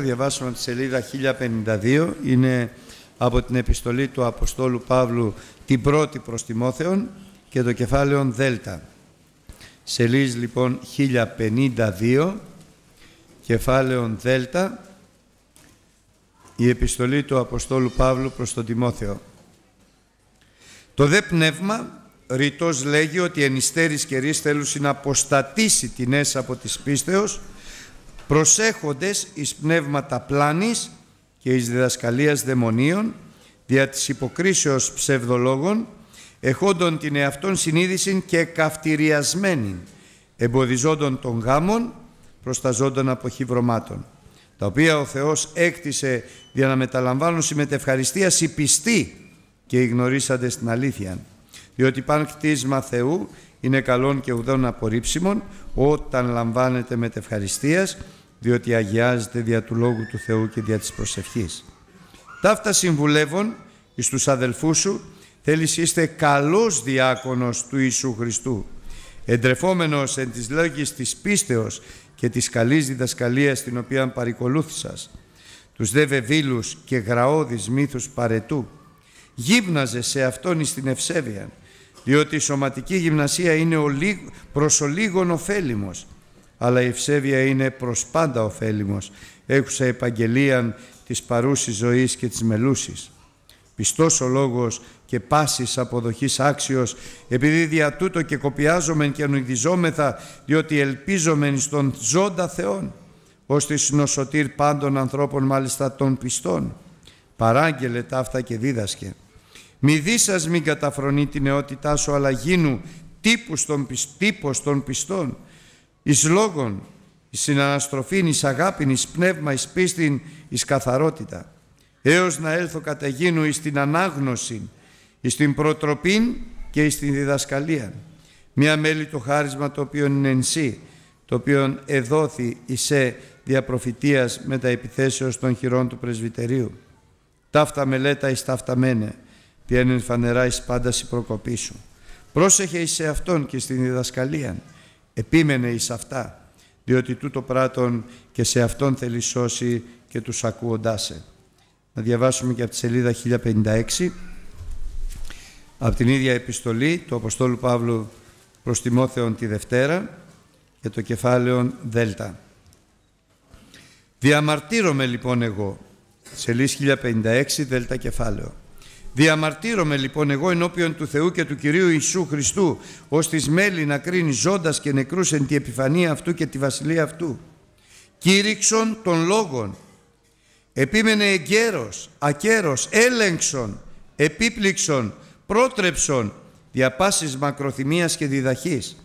διαβάσουμε τη σελίδα 1052, είναι από την επιστολή του Αποστόλου Παύλου την πρώτη προς Τιμόθεον και το κεφάλαιο Δέλτα. Σελίδα λοιπόν 1052, κεφάλαιο Δέλτα, η επιστολή του Αποστόλου Παύλου προς τον Τιμόθεο. Το δε πνεύμα ρητός λέγει ότι ενιστέρης και θέλουν να αποστατήσει την από της πίστεως προσέχοντες εις πνεύματα πλάνης και εις διδασκαλίας δαιμονίων, δια της υποκρίσεως ψευδολόγων, εχόντων την εαυτόν συνείδησιν και καυτηριασμένην, εμποδιζόντων των γάμων, προσταζόντων από τα οποία ο Θεός έκτισε για να μεταλαμβάνουν συμμετευχαριστίας οι πιστοί και οι γνωρίσαντες την αλήθεια. Διότι παν κτίσμα Θεού είναι καλόν και ουδόν απορρίψιμον, όταν λαμβάνεται μετευχαριστίας, διότι αγιάζεται δια του Λόγου του Θεού και δια της προσευχής. Ταύτα συμβουλεύων εις τους αδελφούς σου, θέλεις είστε καλός διάκονος του Ιησού Χριστού, εντρεφόμενος εν της λόγης της πίστεως και της καλής διδασκαλίας την οποία παρικολούθησας, τους δε βεβήλους και γραώδεις μύθους παρετού, γύμναζε σε αυτόν εις την ευσέβεια, διότι η σωματική γυμνασία είναι ο λίγον ωφέλιμος, αλλά η ευσέβεια είναι προς πάντα ωφέλιμος, έχουσα επαγγελίαν της παρούσης ζωής και της μελούσης. Πιστός ο λόγος και πάσης αποδοχής άξιος, επειδή δια τούτο και κοπιάζομεν και ανοιγδιζόμεθα, διότι ελπίζομεν στον ζώντα Θεόν, ώστε συνοσωτήρ πάντων ανθρώπων μάλιστα των πιστών. Παράγγελε τα αυτά και δίδασκε. Μη δίσας μην καταφρονεί την νεότητά σου, αλλά γίνου τύπος των πιστών, εις λόγων, εις συναναστροφήν, εις αγάπην, εις πνεύμα, εις πίστην, εις καθαρότητα. Έως να έλθω κατά γίνου την ανάγνωση, εις την προτροπήν και εις την διδασκαλία. Μια μέλη το χάρισμα το οποίο είναι εν το οποίο εδόθη σε διαπροφητείας με τα επιθέσεως των χειρών του πρεσβυτερίου. Ταύτα μελέτα εις ταύτα μένε, πιένεν φανερά εις πάντα προκοπή σου. Πρόσεχε εις σε αυτόν και στην διδασκαλία, επίμενε εις αυτά, διότι τούτο πράτον και σε αυτόν θέλει σώσει και τους ακούοντάς Να διαβάσουμε και από τη σελίδα 1056, από την ίδια επιστολή του Αποστόλου Παύλου προς Τιμόθεον τη Δευτέρα και το κεφάλαιο Δέλτα. Διαμαρτύρομαι λοιπόν εγώ, σελίδα 1056, Δέλτα κεφάλαιο Διαμαρτύρομαι λοιπόν εγώ ενώπιον του Θεού και του Κυρίου Ιησού Χριστού, ως τις μέλη να κρίνει ζώντας και νεκρούς εν τη επιφανία αυτού και τη βασιλεία αυτού. Κήρυξον των λόγων, επίμενε εγκαίρος, ακέρος, έλεγξον, επίπληξον, πρότρεψον, δια πάσης μακροθυμίας και διδαχής,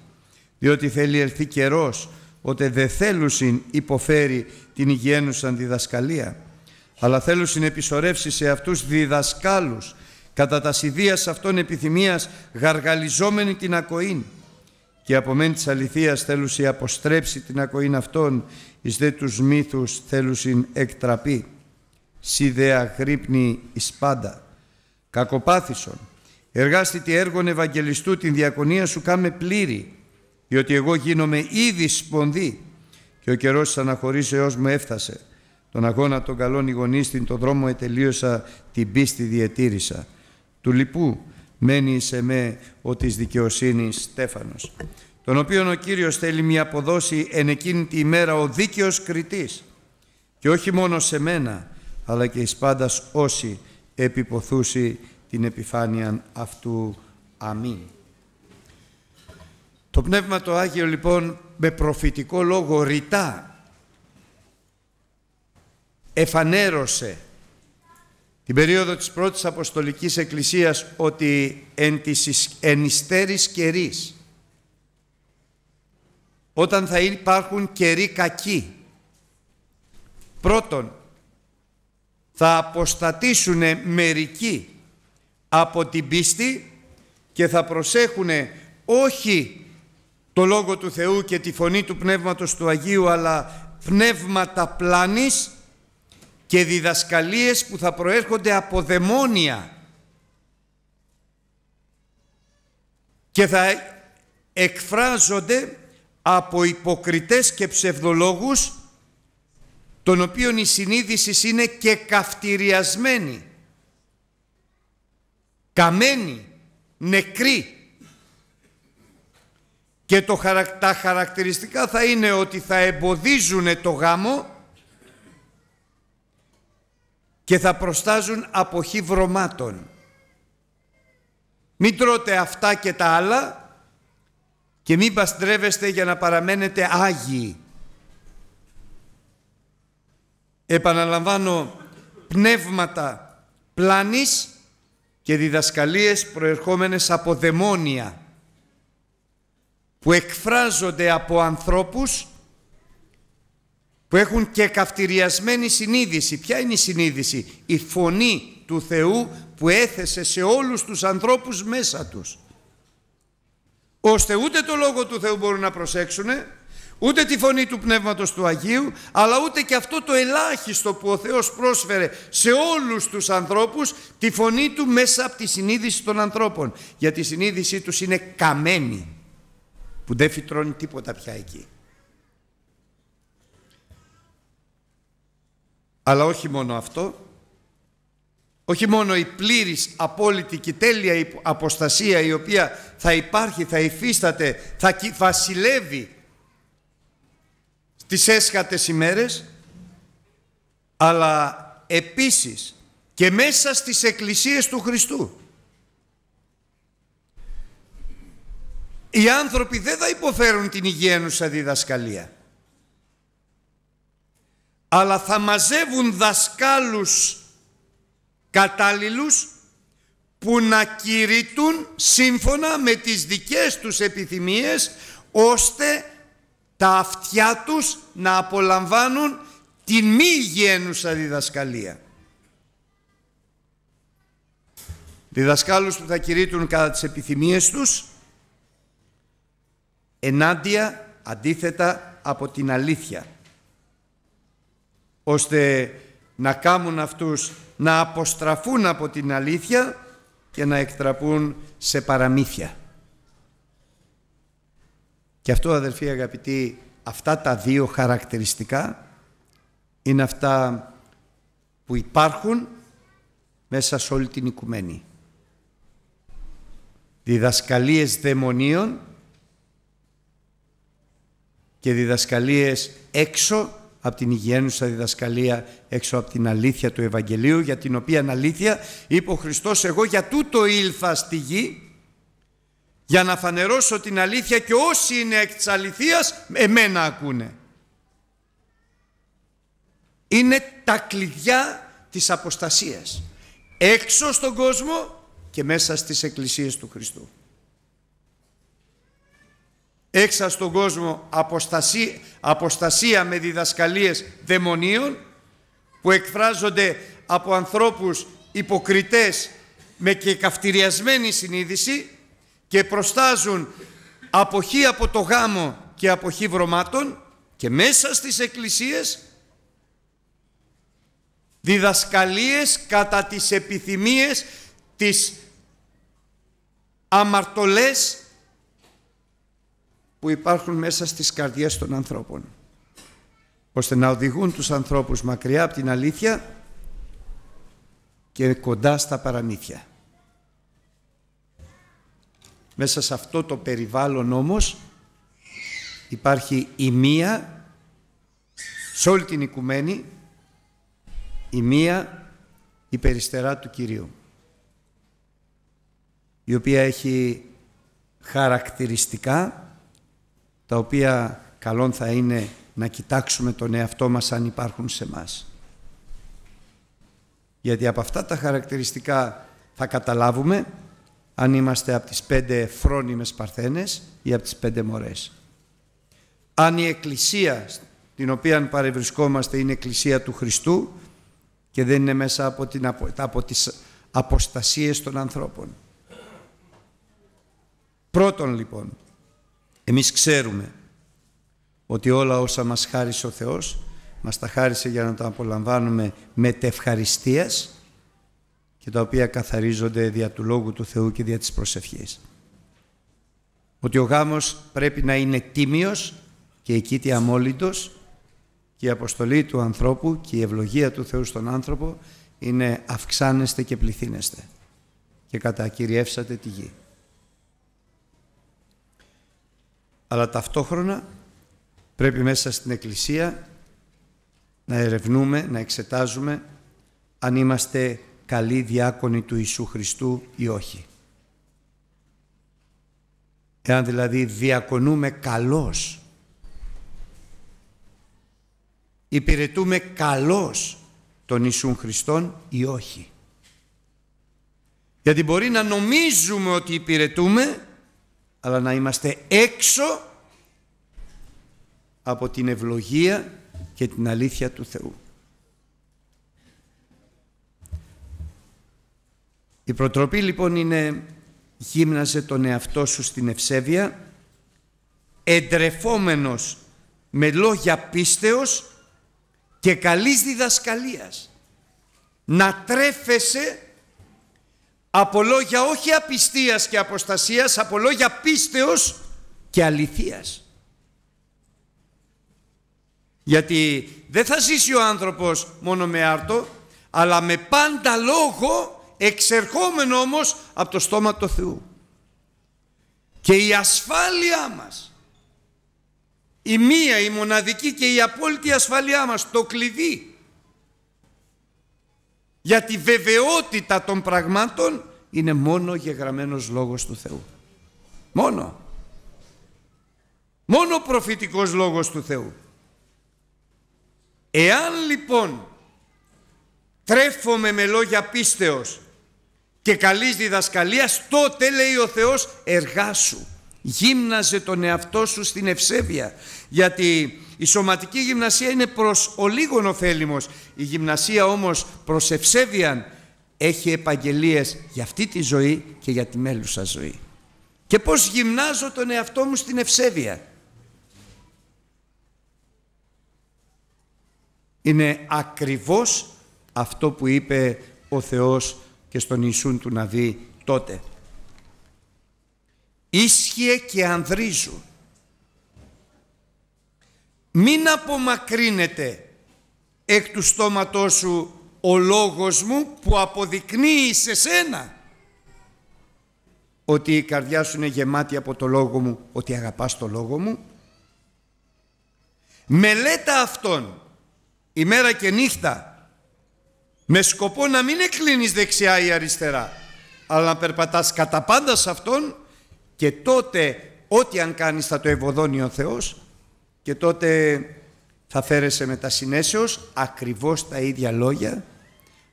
διότι θέλει ελθεί καιρός, ότε δε θέλουσιν υποφέρει την υγιένουσαν διδασκαλία αλλά θέλω συνεπισορεύσεις σε αυτούς διδασκάλους, κατά τας σιδείας αυτών επιθυμίας γαργαλιζόμενη την ακοήν. Και από μέν της αληθείας θέλουσι αποστρέψει την ακοήν αυτών, εις δε τους μύθους θέλουσιν εκτραπεί. Σιδέα γρύπνη εις πάντα. Κακοπάθησον, εργάστητη έργων Ευαγγελιστού την διακονία σου κάμε πλήρη, διότι εγώ γίνομαι ήδη σπονδύ και ο καιρός της αναχωρήσεώς μου έφτασε. Τον αγώνα των καλών ηγονίστην τον δρόμο ετελείωσα, την πίστη διετήρησα. Του λοιπού μένει σε με ο της δικαιοσύνης Στέφανος, τον οποίον ο Κύριος θέλει μια αποδόση εν εκείνη τη ημέρα ο δίκαιος κριτής και όχι μόνο σε μένα, αλλά και εις πάντας όσοι επιποθούσει την επιφάνεια αυτού. Αμήν. Το Πνεύμα το Άγιο λοιπόν με προφητικό λόγο ρητά εφανέρωσε την περίοδο της πρώτης Αποστολικής Εκκλησίας ότι εν της καιρής όταν θα υπάρχουν καιροί κακοί πρώτον θα αποστατήσουν μερικοί από την πίστη και θα προσέχουν όχι το Λόγο του Θεού και τη φωνή του Πνεύματος του Αγίου αλλά πνεύματα πλάνης και διδασκαλίες που θα προέρχονται από δαιμόνια και θα εκφράζονται από υποκριτές και ψευδολόγους των οποίων η συνείδησης είναι και καυτηριασμένη, καμένη, νεκρή. Και το, τα χαρακτηριστικά θα είναι ότι θα εμποδίζουν το γάμο και θα προστάζουν αποχή βρωμάτων. Μην τρώτε αυτά και τα άλλα και μην παστρεύεστε για να παραμένετε άγιοι. Επαναλαμβάνω πνεύματα πλάνης και διδασκαλίες προερχόμενες από δαιμόνια που εκφράζονται από ανθρώπους που έχουν και καυτηριασμένη συνείδηση. Ποια είναι η συνείδηση? Η φωνή του Θεού που έθεσε σε όλους τους ανθρώπους μέσα τους. Ώστε ούτε το Λόγο του Θεού μπορούν να προσέξουν, ούτε τη φωνή του Πνεύματος του Αγίου, αλλά ούτε και αυτό το ελάχιστο που ο Θεός πρόσφερε σε όλους τους ανθρώπους, τη φωνή του μέσα από τη συνείδηση των ανθρώπων. Γιατί η συνείδησή τους είναι καμένη, που δεν φυτρώνει τίποτα πια εκεί. Αλλά όχι μόνο αυτό, όχι μόνο η πλήρης, απόλυτη και τέλεια αποστασία η οποία θα υπάρχει, θα υφίσταται, θα βασιλεύει στις έσχατες ημέρες, αλλά επίσης και μέσα στις εκκλησίες του Χριστού. Οι άνθρωποι δεν θα υποφέρουν την υγιένουσα διδασκαλία αλλά θα μαζεύουν δασκάλους κατάλληλους που να κηρύττουν σύμφωνα με τις δικές τους επιθυμίες ώστε τα αυτιά τους να απολαμβάνουν την μη γένουσα διδασκαλία. Διδασκάλους που θα κηρύττουν κατά τις επιθυμίες τους ενάντια αντίθετα από την αλήθεια ώστε να κάμουν αυτούς να αποστραφούν από την αλήθεια και να εκτραπούν σε παραμύθια. Και αυτό αδερφοί αγαπητοί, αυτά τα δύο χαρακτηριστικά είναι αυτά που υπάρχουν μέσα σε όλη την οικουμένη. Διδασκαλίες δαιμονίων και διδασκαλίες έξω από την υγιένουσα διδασκαλία έξω από την αλήθεια του Ευαγγελίου για την οποία αλήθεια είπε ο Χριστός εγώ για τούτο ήλθα στη γη για να φανερώσω την αλήθεια και όσοι είναι εκ της αληθείας εμένα ακούνε. Είναι τα κλειδιά της αποστασίας έξω στον κόσμο και μέσα στις εκκλησίες του Χριστού έξα στον κόσμο αποστασία, με διδασκαλίες δαιμονίων που εκφράζονται από ανθρώπους υποκριτές με και καυτηριασμένη συνείδηση και προστάζουν αποχή από το γάμο και αποχή βρωμάτων και μέσα στις εκκλησίες διδασκαλίες κατά τις επιθυμίες, της αμαρτωλές που υπάρχουν μέσα στις καρδιές των ανθρώπων ώστε να οδηγούν τους ανθρώπους μακριά από την αλήθεια και κοντά στα παραμύθια. Μέσα σε αυτό το περιβάλλον όμως υπάρχει η μία σε όλη την οικουμένη η μία η περιστερά του Κυρίου η οποία έχει χαρακτηριστικά τα οποία καλόν θα είναι να κοιτάξουμε τον εαυτό μας αν υπάρχουν σε μας. Γιατί από αυτά τα χαρακτηριστικά θα καταλάβουμε αν είμαστε από τις πέντε φρόνιμες παρθένες ή από τις πέντε μορές. Αν η Εκκλησία την οποία παρευρισκόμαστε είναι Εκκλησία του Χριστού και δεν είναι μέσα από, την, από τις αποστασίες των ανθρώπων. Πρώτον λοιπόν, εμείς ξέρουμε ότι όλα όσα μας χάρισε ο Θεός, μας τα χάρισε για να τα απολαμβάνουμε με τευχαριστίας και τα οποία καθαρίζονται δια του Λόγου του Θεού και δια της προσευχής. Ότι ο γάμος πρέπει να είναι τίμιος και εκεί αμόλυντος και η αποστολή του ανθρώπου και η ευλογία του Θεού στον άνθρωπο είναι αυξάνεστε και πληθύνεστε και κατακυριεύσατε τη γη. αλλά ταυτόχρονα πρέπει μέσα στην Εκκλησία να ερευνούμε, να εξετάζουμε αν είμαστε καλοί διάκονοι του Ιησού Χριστού ή όχι. Εάν δηλαδή διακονούμε καλώς, υπηρετούμε καλώς τον Ιησού Χριστόν ή όχι. Γιατί μπορεί να νομίζουμε ότι υπηρετούμε αλλά να είμαστε έξω από την ευλογία και την αλήθεια του Θεού. Η προτροπή λοιπόν είναι γύμναζε τον εαυτό σου στην ευσέβεια, εντρεφόμενος με λόγια πίστεως και καλής διδασκαλίας. Να τρέφεσαι από λόγια όχι απιστίας και αποστασίας, από λόγια πίστεως και αληθείας. Γιατί δεν θα ζήσει ο άνθρωπος μόνο με άρτο, αλλά με πάντα λόγο, εξερχόμενο όμως από το στόμα του Θεού. Και η ασφάλειά μας, η μία, η μοναδική και η απόλυτη ασφάλειά μας, το κλειδί για τη βεβαιότητα των πραγμάτων είναι μόνο γεγραμμένος λόγος του Θεού. Μόνο. Μόνο προφητικός λόγος του Θεού. Εάν λοιπόν τρέφομαι με λόγια πίστεως και καλής διδασκαλίας, τότε λέει ο Θεός εργάσου, γύμναζε τον εαυτό σου στην ευσέβεια. Γιατί η σωματική γυμνασία είναι προς ολίγον ωφέλιμος. Η γυμνασία όμως προς ευσέβειαν έχει επαγγελίες για αυτή τη ζωή και για τη μέλουσα ζωή. Και πώς γυμνάζω τον εαυτό μου στην ευσέβεια. Είναι ακριβώς αυτό που είπε ο Θεός και στον Ιησούν του να δει τότε. Ίσχυε και ανδρίζου μην απομακρύνεται εκ του στόματός σου ο λόγος μου που αποδεικνύει σε σένα ότι η καρδιά σου είναι γεμάτη από το λόγο μου, ότι αγαπάς το λόγο μου. Μελέτα αυτόν ημέρα και νύχτα με σκοπό να μην εκκλίνεις δεξιά ή αριστερά αλλά να περπατάς κατά πάντα σε αυτόν και τότε ό,τι αν κάνεις θα το ευωδώνει ο Θεός και τότε θα φέρεσαι με τα ακριβώς τα ίδια λόγια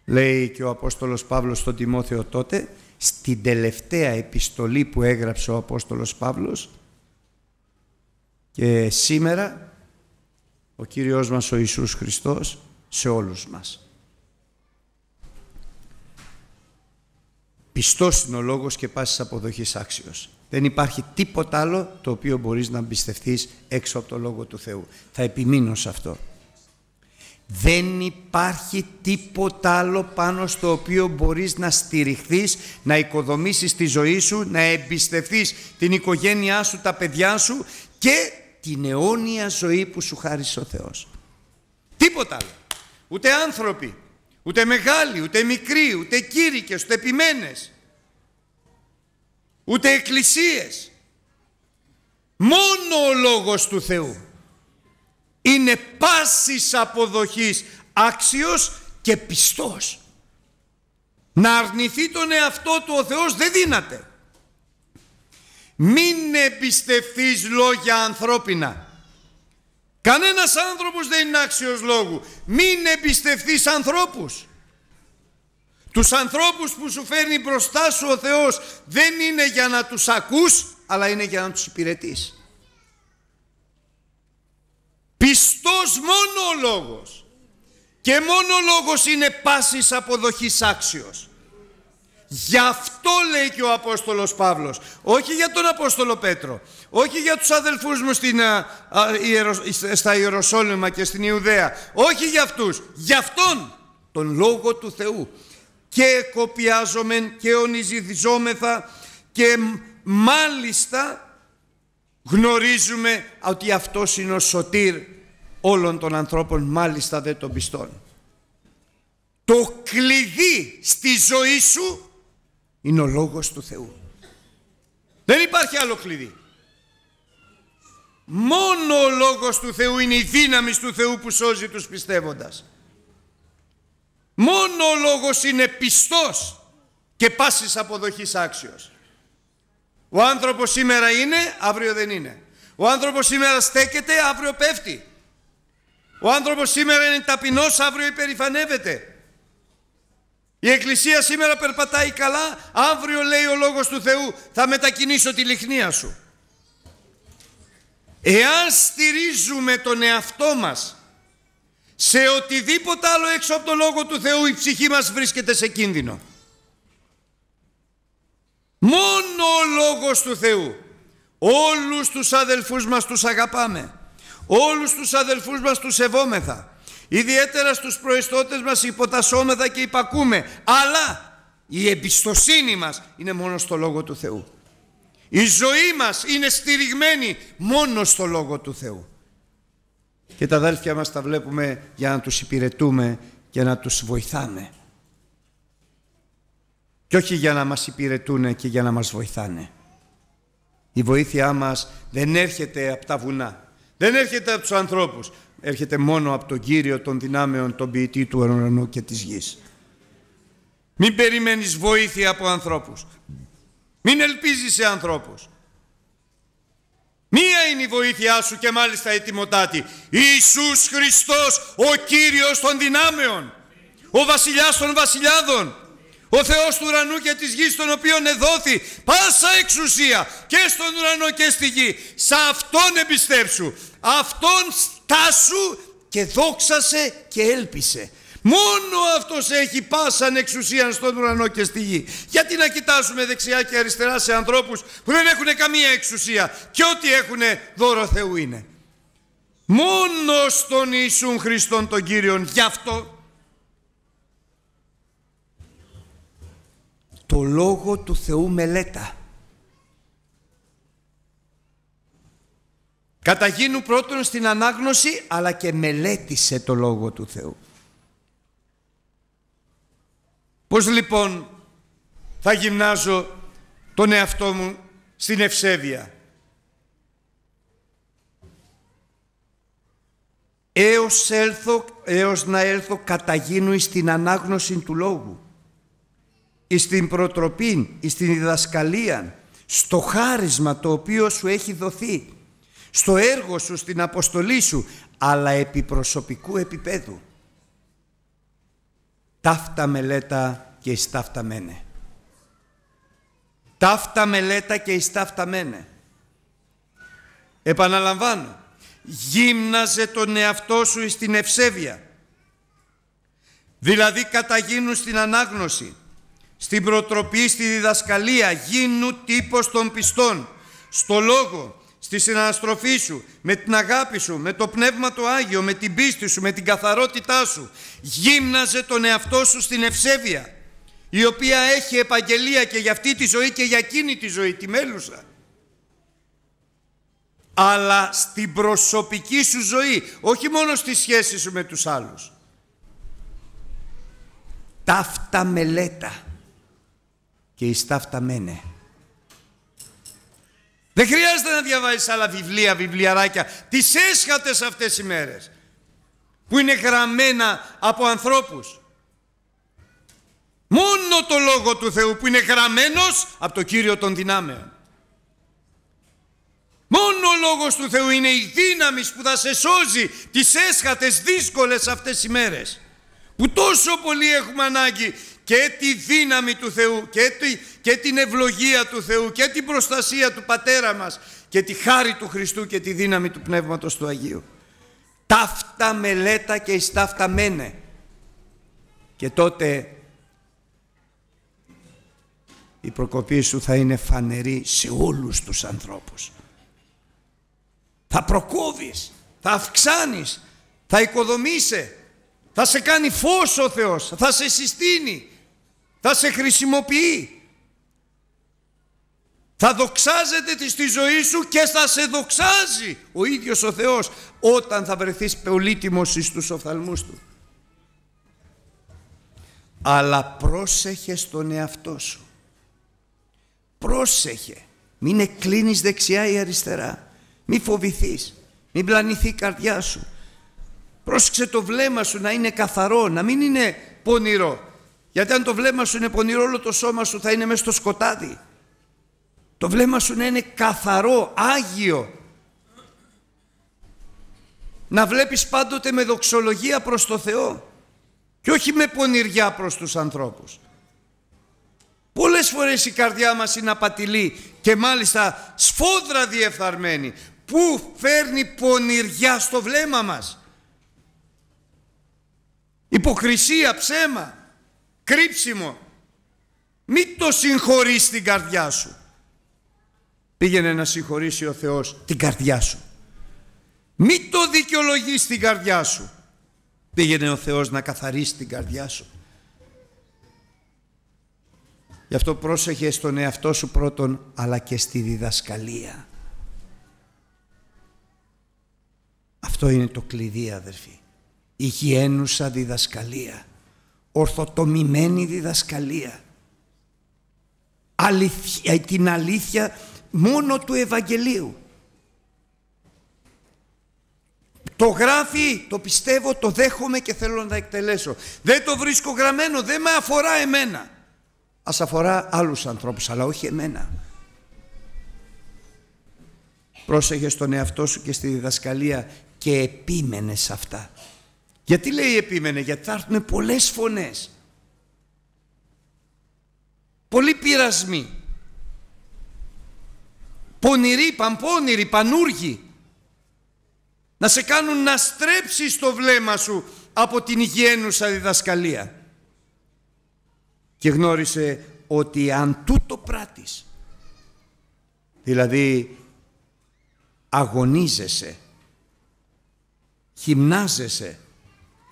λέει και ο Απόστολος Παύλος στον Τιμόθεο τότε στην τελευταία επιστολή που έγραψε ο Απόστολος Παύλος και σήμερα ο Κύριος μας ο Ιησούς Χριστός σε όλους μας. Πιστός είναι ο λόγος και πάσης αποδοχής άξιος. Δεν υπάρχει τίποτα άλλο το οποίο μπορείς να εμπιστευτείς έξω από το Λόγο του Θεού. Θα επιμείνω σε αυτό. Δεν υπάρχει τίποτα άλλο πάνω στο οποίο μπορείς να στηριχθείς, να οικοδομήσεις τη ζωή σου, να εμπιστευτείς την οικογένειά σου, τα παιδιά σου και την αιώνια ζωή που σου χάρισε ο Θεός. Τίποτα άλλο. Ούτε άνθρωποι, ούτε μεγάλοι, ούτε μικροί, ούτε κήρυκες, ούτε επιμένες ούτε εκκλησίες. Μόνο ο Λόγος του Θεού είναι πάσης αποδοχής άξιος και πιστός. Να αρνηθεί τον εαυτό του ο Θεός δεν δύναται. Μην εμπιστευτείς λόγια ανθρώπινα. Κανένας άνθρωπος δεν είναι άξιος λόγου. Μην εμπιστευτείς ανθρώπους. Τους ανθρώπους που σου φέρνει μπροστά σου ο Θεός δεν είναι για να τους ακούς, αλλά είναι για να τους υπηρετείς. Πιστός μόνο ο λόγος. Και μόνο ο λόγος είναι πάσης αποδοχής άξιος. Γι' αυτό λέει και ο Απόστολος Παύλος. Όχι για τον Απόστολο Πέτρο. Όχι για τους αδελφούς μου στην, στα Ιεροσόλυμα και στην Ιουδαία. Όχι για αυτούς. Για αυτόν τον Λόγο του Θεού και κοπιάζομεν και ονειζηθιζόμεθα και μάλιστα γνωρίζουμε ότι αυτός είναι ο σωτήρ όλων των ανθρώπων μάλιστα δεν των πιστών. Το κλειδί στη ζωή σου είναι ο Λόγος του Θεού. Δεν υπάρχει άλλο κλειδί. Μόνο ο Λόγος του Θεού είναι η δύναμη του Θεού που σώζει τους πιστεύοντας. Μόνο ο λόγος είναι πιστός και πάσης αποδοχής άξιος. Ο άνθρωπος σήμερα είναι, αύριο δεν είναι. Ο άνθρωπος σήμερα στέκεται, αύριο πέφτει. Ο άνθρωπος σήμερα είναι ταπεινός, αύριο υπερηφανεύεται. Η Εκκλησία σήμερα περπατάει καλά, αύριο λέει ο Λόγος του Θεού θα μετακινήσω τη λιχνία σου. Εάν στηρίζουμε τον εαυτό μας σε οτιδήποτε άλλο έξω από το Λόγο του Θεού η ψυχή μας βρίσκεται σε κίνδυνο. Μόνο ο Λόγος του Θεού. Όλους τους αδελφούς μας τους αγαπάμε. Όλους τους αδελφούς μας τους σεβόμεθα. Ιδιαίτερα στους προϊστότες μας υποτασσόμεθα και υπακούμε. Αλλά η εμπιστοσύνη μας είναι μόνο στο Λόγο του Θεού. Η ζωή μας είναι στηριγμένη μόνο στο Λόγο του Θεού και τα αδέλφια μας τα βλέπουμε για να τους υπηρετούμε και να τους βοηθάμε. Και όχι για να μας υπηρετούν και για να μας βοηθάνε. Η βοήθειά μας δεν έρχεται από τα βουνά. Δεν έρχεται από τους ανθρώπους. Έρχεται μόνο από τον Κύριο των δυνάμεων, τον ποιητή του ουρανού και της γης. Μην περιμένεις βοήθεια από ανθρώπους. Μην ελπίζεις σε ανθρώπους. Μία είναι η βοήθειά σου και μάλιστα ετοιμοτάτη. Ιησούς Χριστός, ο Κύριος των δυνάμεων, ο Βασιλιάς των βασιλιάδων, ο Θεός του ουρανού και της γης τον οποίον εδόθη πάσα εξουσία και στον ουρανό και στη γη. Σε Αυτόν εμπιστέψου, Αυτόν στάσου και δόξασε και έλπισε. Μόνο αυτός έχει πάσαν εξουσία στον ουρανό και στη γη. Γιατί να κοιτάζουμε δεξιά και αριστερά σε ανθρώπους που δεν έχουν καμία εξουσία και ό,τι έχουν δώρο Θεού είναι. Μόνο στον Ιησούν Χριστόν τον Κύριον γι' αυτό το Λόγο του Θεού μελέτα. Καταγίνου πρώτον στην ανάγνωση αλλά και μελέτησε το Λόγο του Θεού. Πώς λοιπόν θα γυμνάζω τον εαυτό μου στην ευσέβεια. Έως, έλθω, έως να έλθω καταγίνου εις την ανάγνωση του λόγου, εις την προτροπή, εις την διδασκαλία, στο χάρισμα το οποίο σου έχει δοθεί, στο έργο σου, στην αποστολή σου, αλλά επί προσωπικού επίπεδου ταύτα μελέτα και εις ταύτα μένε. Ταύτα μελέτα και εις ταύτα μένε. Επαναλαμβάνω, γύμναζε τον εαυτό σου εις την ευσέβεια. Δηλαδή καταγίνουν στην ανάγνωση, στην προτροπή, στη διδασκαλία, γίνου τύπος των πιστών, στο λόγο, στη συναναστροφή σου, με την αγάπη σου, με το Πνεύμα το Άγιο, με την πίστη σου, με την καθαρότητά σου. Γύμναζε τον εαυτό σου στην ευσέβεια, η οποία έχει επαγγελία και για αυτή τη ζωή και για εκείνη τη ζωή, τη μέλουσα. Αλλά στην προσωπική σου ζωή, όχι μόνο στη σχέση σου με τους άλλους. Ταύτα μελέτα και εις ταύτα μένε. Δεν χρειάζεται να διαβάζεις άλλα βιβλία, βιβλιαράκια. Τις έσχατες αυτές οι μέρες. Που είναι γραμμένα από ανθρώπους. Μόνο το Λόγο του Θεού που είναι γραμμένος από το Κύριο των δυνάμεων. Μόνο ο Λόγος του Θεού είναι η δύναμη που θα σε σώζει τις έσχατες δύσκολες αυτές οι μέρες. Που τόσο πολύ έχουμε ανάγκη και τη δύναμη του Θεού και, την ευλογία του Θεού και την προστασία του Πατέρα μας και τη χάρη του Χριστού και τη δύναμη του Πνεύματος του Αγίου. Ταύτα μελέτα και εις ταύτα μένε. Και τότε η προκοπή σου θα είναι φανερή σε όλους τους ανθρώπους. Θα προκόβεις, θα αυξάνεις, θα οικοδομείσαι, θα σε κάνει φως ο Θεός, θα σε συστήνει, θα σε χρησιμοποιεί. Θα δοξάζεται της στη ζωή σου και θα σε δοξάζει ο ίδιος ο Θεός όταν θα βρεθείς πολύτιμος εις τους οφθαλμούς Του. Αλλά πρόσεχε στον εαυτό σου. Πρόσεχε. Μην εκκλίνεις δεξιά ή αριστερά. Μην φοβηθείς. Μην πλανηθεί η καρδιά σου. Πρόσεξε το βλέμμα σου να είναι καθαρό, να μην είναι πονηρό. Γιατί αν το βλέμμα σου είναι πονηρό, όλο το σώμα σου θα είναι μέσα στο σκοτάδι. Το βλέμμα σου να είναι καθαρό, άγιο. Να βλέπεις πάντοτε με δοξολογία προς το Θεό και όχι με πονηριά προς τους ανθρώπους. Πολλές φορές η καρδιά μας είναι απατηλή και μάλιστα σφόδρα διεφθαρμένη που φέρνει πονηριά στο βλέμμα μας. Υποκρισία, ψέμα. Κρύψιμο. Μη το συγχωρείς την καρδιά σου. Πήγαινε να συγχωρήσει ο Θεός την καρδιά σου. Μη το δικαιολογείς την καρδιά σου. Πήγαινε ο Θεός να καθαρίσει την καρδιά σου. Γι' αυτό πρόσεχε στον εαυτό σου πρώτον, αλλά και στη διδασκαλία. Αυτό είναι το κλειδί αδερφοί. Η γένουσα διδασκαλία ορθοτομημένη διδασκαλία. την αλήθεια μόνο του Ευαγγελίου. Το γράφει, το πιστεύω, το δέχομαι και θέλω να τα εκτελέσω. Δεν το βρίσκω γραμμένο, δεν με αφορά εμένα. Ας αφορά άλλους ανθρώπους, αλλά όχι εμένα. Πρόσεχε στον εαυτό σου και στη διδασκαλία και επίμενες σε αυτά. Γιατί λέει επίμενε, γιατί θα έρθουν πολλές φωνές. Πολλοί πειρασμοί. Πονηροί, παμπόνηροι, πανούργοι. Να σε κάνουν να στρέψεις το βλέμμα σου από την υγιένουσα διδασκαλία. Και γνώρισε ότι αν τούτο πράτης, δηλαδή αγωνίζεσαι, χυμνάζεσαι,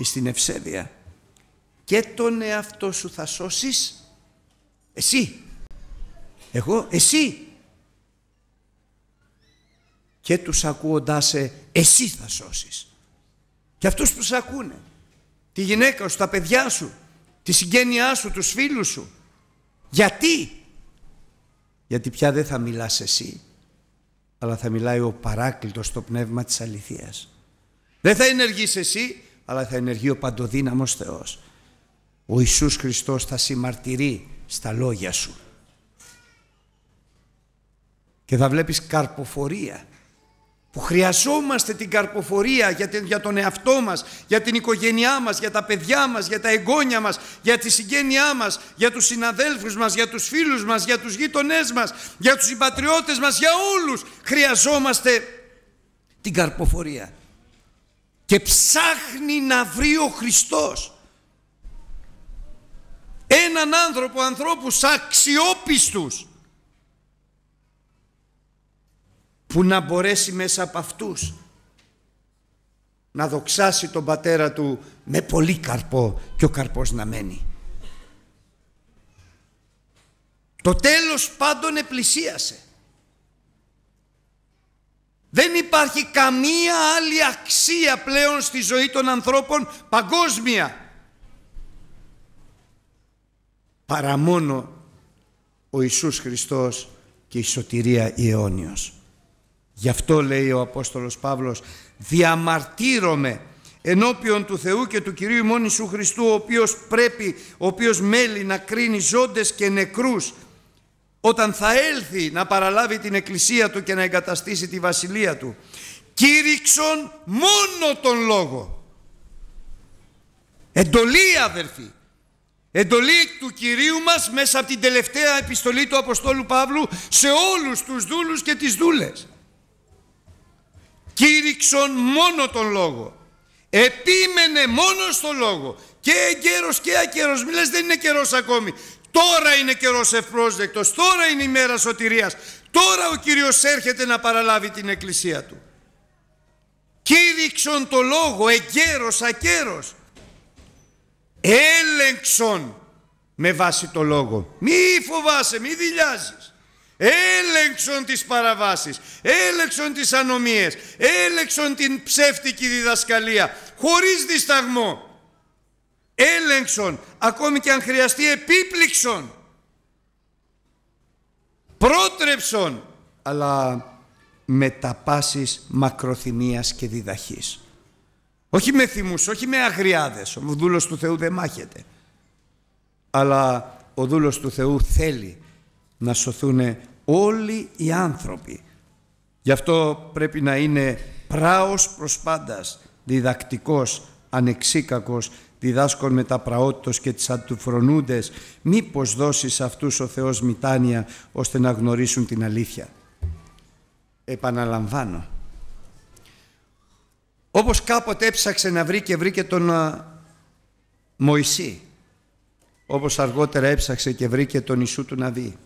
εις την ευσέβεια και τον εαυτό σου θα σώσεις εσύ εγώ εσύ και τους ακούοντάς σε εσύ θα σώσεις και αυτούς που σε ακούνε τη γυναίκα σου, τα παιδιά σου τη συγγένειά σου, τους φίλους σου γιατί γιατί πια δεν θα μιλάς εσύ αλλά θα μιλάει ο παράκλητος το πνεύμα της αληθείας δεν θα ενεργείς εσύ αλλά θα ενεργεί ο παντοδύναμος Θεός. Ο Ιησούς Χριστός θα συμμαρτυρεί στα λόγια σου. Και θα βλέπεις καρποφορία που χρειαζόμαστε την καρποφορία για, τον εαυτό μας, για την οικογένειά μας, για τα παιδιά μας, για τα εγγόνια μας, για τη συγγένειά μας, για τους συναδέλφους μας, για τους φίλους μας, για τους γείτονές μας, για τους συμπατριώτες μας, για όλους. Χρειαζόμαστε την καρποφορία και ψάχνει να βρει ο Χριστός έναν άνθρωπο, ανθρώπους αξιόπιστους που να μπορέσει μέσα από αυτούς να δοξάσει τον πατέρα του με πολύ καρπό και ο καρπός να μένει. Το τέλος πάντων επλησίασε. Δεν υπάρχει καμία άλλη αξία πλέον στη ζωή των ανθρώπων παγκόσμια παρά μόνο ο Ιησούς Χριστός και η σωτηρία η αιώνιος. Γι' αυτό λέει ο Απόστολος Παύλος «Διαμαρτύρομαι ενώπιον του Θεού και του Κυρίου ημών Ιησού Χριστού ο οποίος πρέπει, ο οποίος μέλει να κρίνει ζώντες και νεκρούς όταν θα έλθει να παραλάβει την εκκλησία του και να εγκαταστήσει τη βασιλεία του κήρυξον μόνο τον λόγο εντολή αδερφοί εντολή του Κυρίου μας μέσα από την τελευταία επιστολή του Αποστόλου Παύλου σε όλους τους δούλους και τις δούλες κήρυξον μόνο τον λόγο επίμενε μόνος στο λόγο και εγκαίρος και ακαιρός. μη δεν είναι καιρός ακόμη. Τώρα είναι καιρός ευπρόσδεκτος, τώρα είναι η μέρα σωτηρίας. Τώρα ο Κύριος έρχεται να παραλάβει την Εκκλησία Του. Κήρυξον το λόγο εγκαίρος, ακέρος. Έλεγξον με βάση το λόγο. Μη φοβάσαι, μη δηλιάζεις. Έλεγξον τις παραβάσεις, έλεγξον τις ανομίες, έλεγξον την ψεύτικη διδασκαλία, χωρίς δισταγμό ακόμη και αν χρειαστεί επίπληξον, πρότρεψον, αλλά με τα πάσης μακροθυμίας και διδαχής. Όχι με θυμούς, όχι με αγριάδες, ο δούλος του Θεού δεν μάχεται. Αλλά ο δούλος του Θεού θέλει να σωθούν όλοι οι άνθρωποι. Γι' αυτό πρέπει να είναι πράος προς πάντας, διδακτικός, ανεξίκακος διδάσκων με τα πραότητος και τις αντουφρονούντες, μήπως δώσεις αυτούς ο Θεός μητάνια... ώστε να γνωρίσουν την αλήθεια. Επαναλαμβάνω. Όπως κάποτε έψαξε να βρει και βρήκε τον Μωυσή, όπως αργότερα έψαξε και βρήκε τον Ιησού του Ναβί,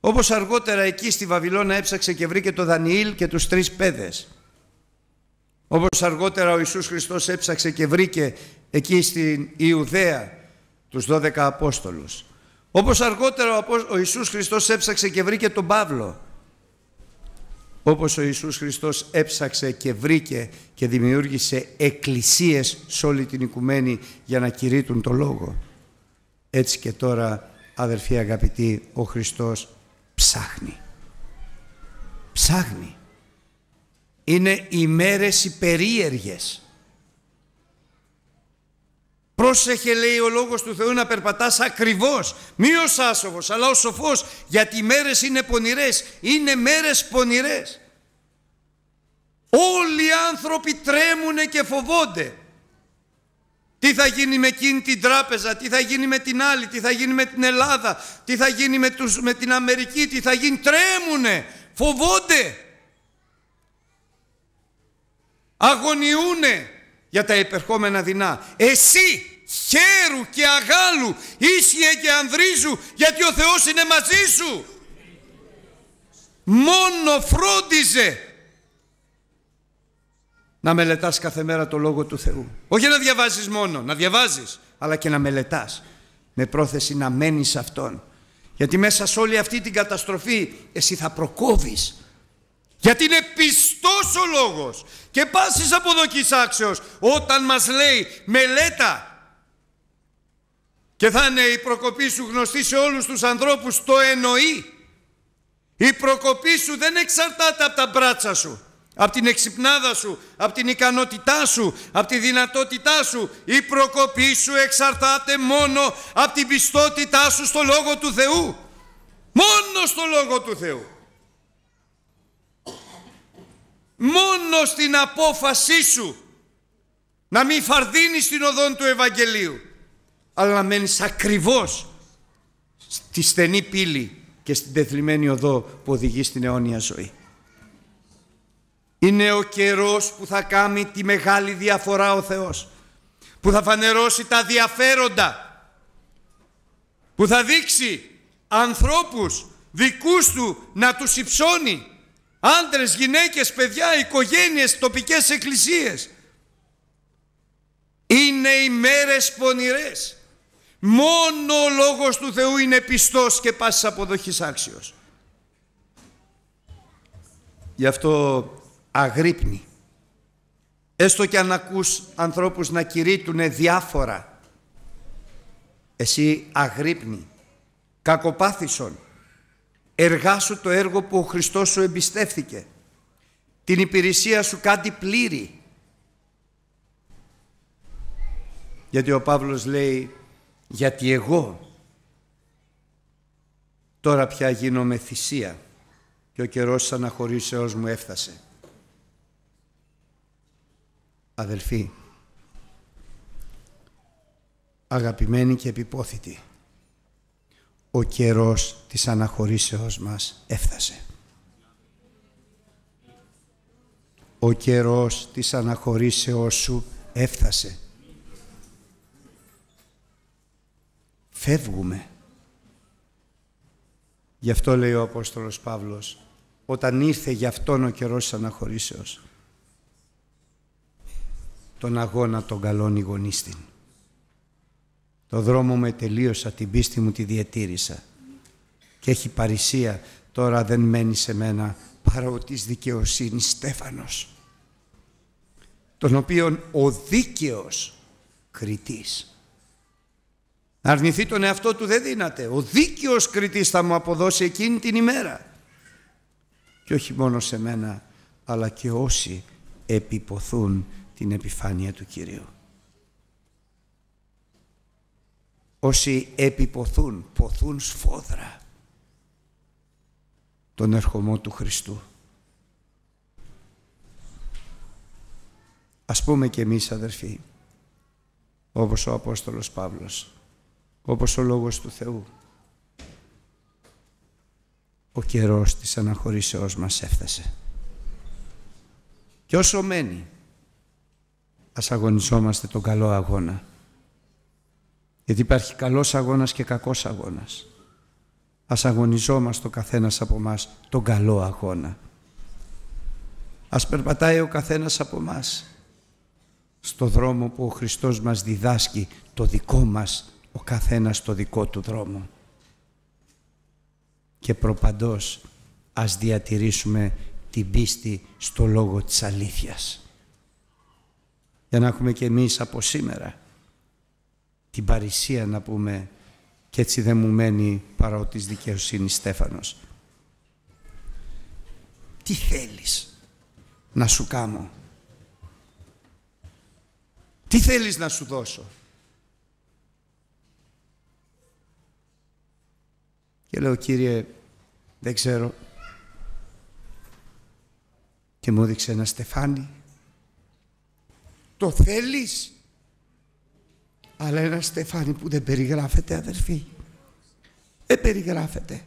όπως αργότερα εκεί στη Βαβυλώνα έψαξε και βρήκε τον Δανιήλ και τους τρεις παιδες, όπως αργότερα ο Ιησούς Χριστός έψαξε και βρήκε εκεί στην Ιουδαία, τους 12 Απόστολους. Όπως αργότερα ο Ιησούς Χριστός έψαξε και βρήκε τον Παύλο. Όπως ο Ιησούς Χριστός έψαξε και βρήκε και δημιούργησε εκκλησίες σε όλη την οικουμένη για να κηρύττουν το Λόγο. Έτσι και τώρα, αδερφοί αγαπητοί, ο Χριστός ψάχνει. Ψάχνει. Είναι ημέρες οι περίεργες. Πρόσεχε λέει ο Λόγος του Θεού να περπατάς ακριβώς, μη ως άσοβος αλλά ως σοφός, γιατί οι μέρες είναι πονηρές, είναι μέρες πονηρές. Όλοι οι άνθρωποι τρέμουνε και φοβόνται. Τι θα γίνει με εκείνη την τράπεζα, τι θα γίνει με την άλλη, τι θα γίνει με την Ελλάδα, τι θα γίνει με, τους, με την Αμερική, τι θα γίνει, τρέμουνε, φοβόνται, αγωνιούνε, για τα επερχόμενα δεινά. Εσύ χέρου και αγάλου, ίσχυε και ανδρίζου, γιατί ο Θεός είναι μαζί σου. Μόνο φρόντιζε να μελετάς κάθε μέρα το Λόγο του Θεού. Όχι να διαβάζεις μόνο, να διαβάζεις, αλλά και να μελετάς με πρόθεση να μένεις Αυτόν. Γιατί μέσα σε όλη αυτή την καταστροφή εσύ θα προκόβεις γιατί είναι πιστός ο λόγος. Και πάσης αποδοκής άξεως όταν μας λέει μελέτα και θα είναι η προκοπή σου γνωστή σε όλους τους ανθρώπους, το εννοεί. Η προκοπή σου δεν εξαρτάται από τα μπράτσα σου, από την εξυπνάδα σου, από την ικανότητά σου, από τη δυνατότητά σου. Η προκοπή σου εξαρτάται μόνο από την πιστότητά σου στο Λόγο του Θεού. Μόνο στο Λόγο του Θεού. μόνο στην απόφασή σου να μην φαρδίνεις την οδόν του Ευαγγελίου αλλά να μένεις ακριβώς στη στενή πύλη και στην τεθλιμμένη οδό που οδηγεί στην αιώνια ζωή. Είναι ο καιρός που θα κάνει τη μεγάλη διαφορά ο Θεός που θα φανερώσει τα διαφέροντα που θα δείξει ανθρώπους δικούς του να τους υψώνει Άντρες, γυναίκες, παιδιά, οικογένειες, τοπικές εκκλησίες. Είναι οι μέρες πονηρές. Μόνο ο Λόγος του Θεού είναι πιστός και πάσης αποδοχής άξιος. Γι' αυτό αγρύπνει. Έστω και αν ακούς ανθρώπους να κηρύττουν διάφορα. Εσύ αγρύπνει, Κακοπάθησον. Εργάσου το έργο που ο Χριστός σου εμπιστεύθηκε. Την υπηρεσία σου κάτι πλήρη. Γιατί ο Παύλος λέει, γιατί εγώ τώρα πια γίνομαι θυσία και ο καιρός της αναχωρήσεώς μου έφτασε. Αδελφοί, αγαπημένοι και επιπόθητοι, ο καιρός της αναχωρήσεώς μας έφτασε. Ο καιρός της αναχωρήσεώς σου έφτασε. Φεύγουμε. Γι' αυτό λέει ο Απόστολος Παύλος, όταν ήρθε γι' αυτόν ο καιρός της αναχωρήσεως, τον αγώνα τον καλών η το δρόμο με τελείωσα, την πίστη μου τη διατήρησα. Και έχει παρησία, τώρα δεν μένει σε μένα παρά ο της δικαιοσύνης Στέφανος, τον οποίον ο δίκαιος κριτής. Να αρνηθεί τον εαυτό του δεν δύναται. Ο δίκαιος κριτής θα μου αποδώσει εκείνη την ημέρα. Και όχι μόνο σε μένα, αλλά και όσοι επιποθούν την επιφάνεια του Κυρίου. Όσοι επιποθούν, ποθούν σφόδρα τον ερχομό του Χριστού. Ας πούμε και εμείς αδερφοί, όπως ο Απόστολος Παύλος, όπως ο Λόγος του Θεού. Ο καιρός της αναχωρήσεώς μας έφτασε. Και όσο μένει, ας αγωνιζόμαστε τον καλό αγώνα γιατί υπάρχει καλός αγώνας και κακός αγώνας. Ας αγωνιζόμαστε ο καθένας από μας τον καλό αγώνα. Ας περπατάει ο καθένας από μας στο δρόμο που ο Χριστός μας διδάσκει το δικό μας, ο καθένας το δικό του δρόμο. Και προπαντός ας διατηρήσουμε την πίστη στο λόγο της αλήθειας. Για να έχουμε και εμείς από σήμερα την παρησία να πούμε και έτσι δεν μου μένει παρά ο της δικαιοσύνης Στέφανος. Τι θέλεις να σου κάνω. Τι θέλεις να σου δώσω. Και λέω κύριε δεν ξέρω. Και μου έδειξε ένα στεφάνι. Το θέλεις. Αλλά ένα στεφάνι που δεν περιγράφεται αδερφή, Δεν περιγράφεται.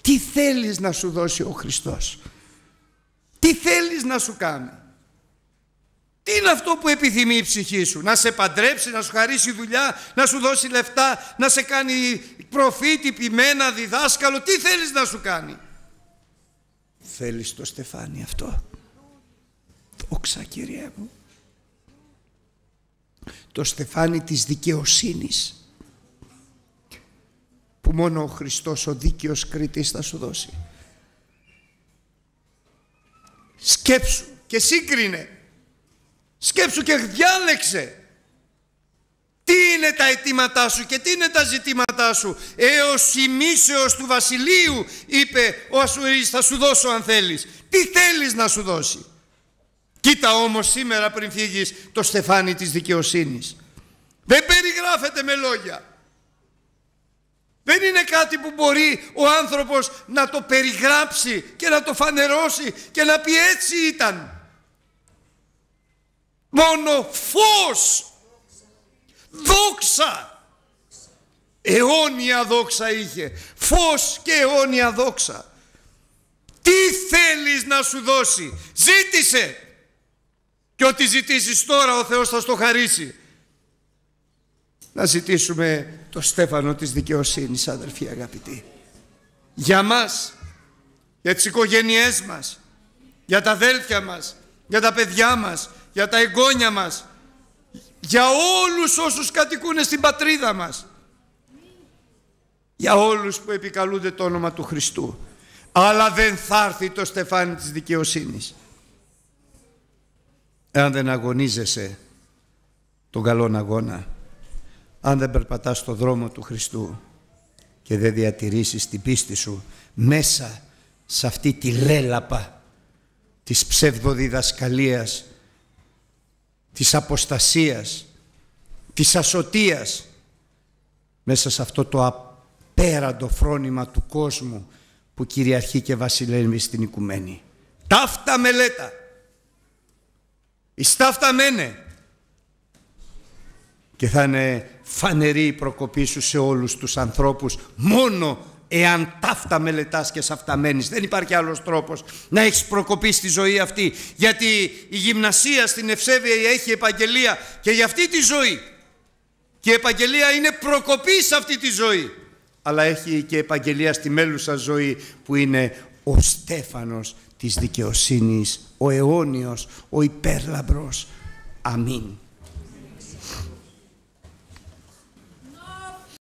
Τι θέλεις να σου δώσει ο Χριστός. Τι θέλεις να σου κάνει. Τι είναι αυτό που επιθυμεί η ψυχή σου. Να σε παντρέψει, να σου χαρίσει δουλειά, να σου δώσει λεφτά, να σε κάνει προφήτη, ποιμένα, διδάσκαλο. Τι θέλεις να σου κάνει. Θέλεις το στεφάνι αυτό. Δόξα Κύριε μου το στεφάνι της δικαιοσύνης που μόνο ο Χριστός ο δίκαιος κριτής θα σου δώσει. Σκέψου και σύγκρινε. Σκέψου και διάλεξε. Τι είναι τα αιτήματά σου και τι είναι τα ζητήματά σου. Έως ημίσεως του βασιλείου είπε ο Ασουρίς θα σου δώσω αν θέλεις. Τι θέλεις να σου δώσει. Κοίτα όμως σήμερα πριν φύγεις το στεφάνι της δικαιοσύνης. Δεν περιγράφεται με λόγια. Δεν είναι κάτι που μπορεί ο άνθρωπος να το περιγράψει και να το φανερώσει και να πει έτσι ήταν. Μόνο φως, δόξα, αιώνια δόξα είχε. Φως και αιώνια δόξα. Τι θέλεις να σου δώσει, ζήτησε. Και ό,τι ζητήσεις τώρα ο Θεός θα στο χαρίσει. Να ζητήσουμε το στέφανο της δικαιοσύνης, αδερφοί αγαπητοί. Για μας, για τις οικογένειές μας, για τα αδέλφια μας, για τα παιδιά μας, για τα εγγόνια μας, για όλους όσους κατοικούν στην πατρίδα μας. Για όλους που επικαλούνται το όνομα του Χριστού. Αλλά δεν θα έρθει το στεφάνι της δικαιοσύνης εάν δεν αγωνίζεσαι τον καλόν αγώνα, αν δεν περπατάς στον δρόμο του Χριστού και δεν διατηρήσεις την πίστη σου μέσα σε αυτή τη λέλαπα της ψευδοδιδασκαλίας, της αποστασίας, της ασωτείας, μέσα σε αυτό το απέραντο φρόνημα του κόσμου που κυριαρχεί και βασιλεύει στην οικουμένη. Ταύτα μελέτα! Η στάφτα μένε. Και θα είναι φανερή η προκοπή σου σε όλους τους ανθρώπους μόνο εάν ταύτα μελετάς και σαφταμένεις. Δεν υπάρχει άλλος τρόπος να έχεις προκοπή στη ζωή αυτή. Γιατί η γυμνασία στην ευσέβεια έχει επαγγελία και για αυτή τη ζωή. Και η επαγγελία είναι προκοπή σε αυτή τη ζωή. Αλλά έχει και επαγγελία στη μέλουσα ζωή που είναι ο Στέφανος της δικαιοσύνης, ο αιώνιος, ο υπέρλαμπρος. Αμήν.